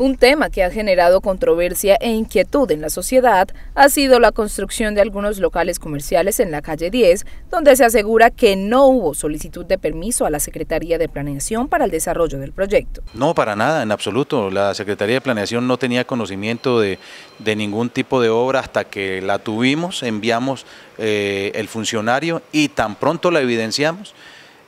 Un tema que ha generado controversia e inquietud en la sociedad ha sido la construcción de algunos locales comerciales en la calle 10, donde se asegura que no hubo solicitud de permiso a la Secretaría de Planeación para el desarrollo del proyecto. No, para nada, en absoluto. La Secretaría de Planeación no tenía conocimiento de, ningún tipo de obra hasta que la tuvimos, enviamos eh, el funcionario y tan pronto la evidenciamos,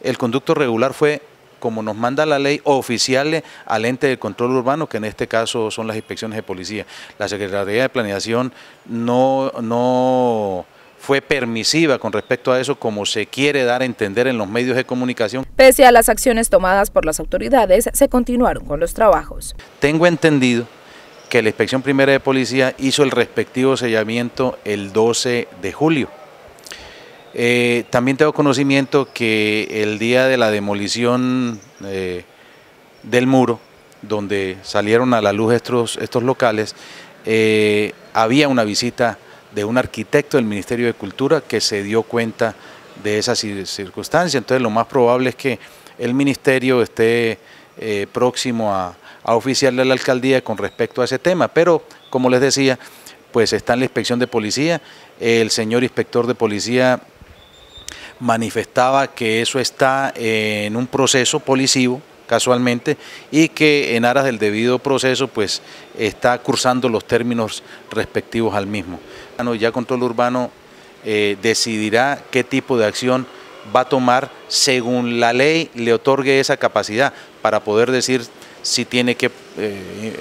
el conducto regular fue como nos manda la ley, oficiales al ente de control urbano, que en este caso son las inspecciones de policía. La Secretaría de Planeación no, no fue permisiva con respecto a eso como se quiere dar a entender en los medios de comunicación. Pese a las acciones tomadas por las autoridades, se continuaron con los trabajos. Tengo entendido que la Inspección Primera de Policía hizo el respectivo sellamiento el 12 de julio. Eh, también tengo conocimiento que el día de la demolición eh, del muro, donde salieron a la luz estos, estos locales, eh, había una visita de un arquitecto del Ministerio de Cultura que se dio cuenta de esa circunstancia. Entonces lo más probable es que el Ministerio esté próximo a, a oficiarle a la alcaldía con respecto a ese tema. Pero, como les decía, pues está en la inspección de policía. El señor inspector de policía manifestaba que eso está en un proceso policivo casualmente y que en aras del debido proceso pues está cursando los términos respectivos al mismo. Ya ya Control Urbano eh, decidirá qué tipo de acción va a tomar según la ley le otorgue esa capacidad para poder decir si tiene que... Eh,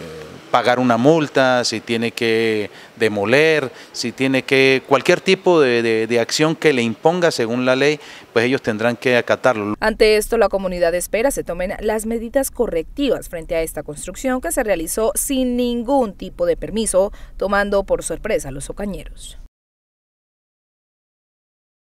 pagar una multa, si tiene que demoler, si tiene que cualquier tipo de, acción que le imponga según la ley, pues ellos tendrán que acatarlo. Ante esto, la comunidad espera se tomen las medidas correctivas frente a esta construcción que se realizó sin ningún tipo de permiso, tomando por sorpresa a los ocañeros.